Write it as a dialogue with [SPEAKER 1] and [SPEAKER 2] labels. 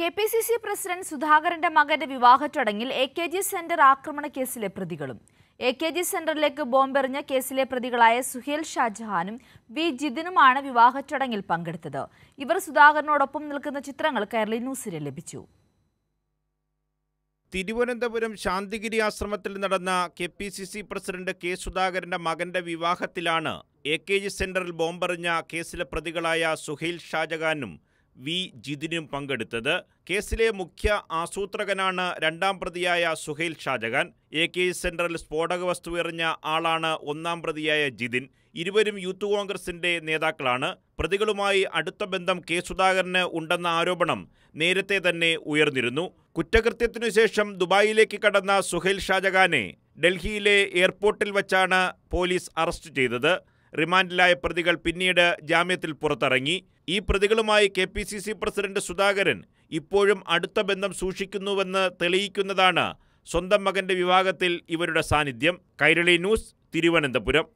[SPEAKER 1] K P C C president സുധാകരന്റെ മകന്റെ വിവാഹ ചടങ്ങിൽ എ കെ ജി സെന്റർ ആക്രമണ കേസിലെ പ്രതികളും എ കെ ജി സെന്ററിലേക്ക് ബോംബെറിഞ്ഞ കേസിലെ പ്രതികളായ സുഹേൽ ഷാജഹാനും വി ജിതിനുമാണ് വിവാഹ ചടങ്ങിൽ പങ്കെടുത്തത് ഇവർ സുധാകരനോടൊപ്പം നിൽക്കുന്ന ചിത്രങ്ങൾ കേരളി ന്യൂസിന് ലഭിച്ചു
[SPEAKER 2] തിരുവനന്തപുരം ശാന്തിഗിരി ആശ്രമത്തിൽ നടന്ന K P C C president K സുധാകരന്റെ മകന്റെ വിവാഹത്തിലാണ് എ കെ ജി സെന്ററിൽ ബോംബെറിഞ്ഞ കേസിലെ പ്രതികളായ സുഹേൽ ഷാജഹാനും വി ജിതിനും പങ്കെടുത്തത് കേസിലെ മുഖ്യ ആസൂത്രകനാണ് രണ്ടാം പ്രതിയായ Suhail Shajahan A K central സ്ഫോടക വസ്തു എറിഞ്ഞ ആളാണ് ഒന്നാം പ്രതിയായ ജിതിൻ ഇരുവരും യൂത്ത് കോൺഗ്രസിന്റെ നേതാക്കളാണ് പ്രതികളുമായി അടുത്ത ബന്ധം കെ സുധാകരന് ഉണ്ടെന്ന ആരോപണം നേരത്തെ തന്നെ ഉയർന്നിരുന്നു കുറ്റകൃത്യത്തിനു ശേഷം ദുബായിലേക്ക് കടന്ന സുഹൈൽ ഷാജഹാനെ ഡൽഹിയിലെ എയർപോർട്ടിൽ വച്ചാണ് പോലീസ് അറസ്റ്റ് ചെയ്തത് റിമാൻഡിലായ പ്രതികൾ പിന്നീട് ജാമ്യത്തിൽ പുറത്തിറങ്ങി ഈ പ്രതികളുമായി K P C C president Sudhakaran ഇപ്പോഴും അടുത്ത ബന്ധം സൂക്ഷിക്കുന്നുവെന്ന് തെളിയിക്കുന്നതാണ് സ്വന്തം മകന്റെ വിവാഹത്തിൽ ഇവരുടെ സാന്നിധ്യം കൈരളി ന്യൂസ് തിരുവനന്തപുരം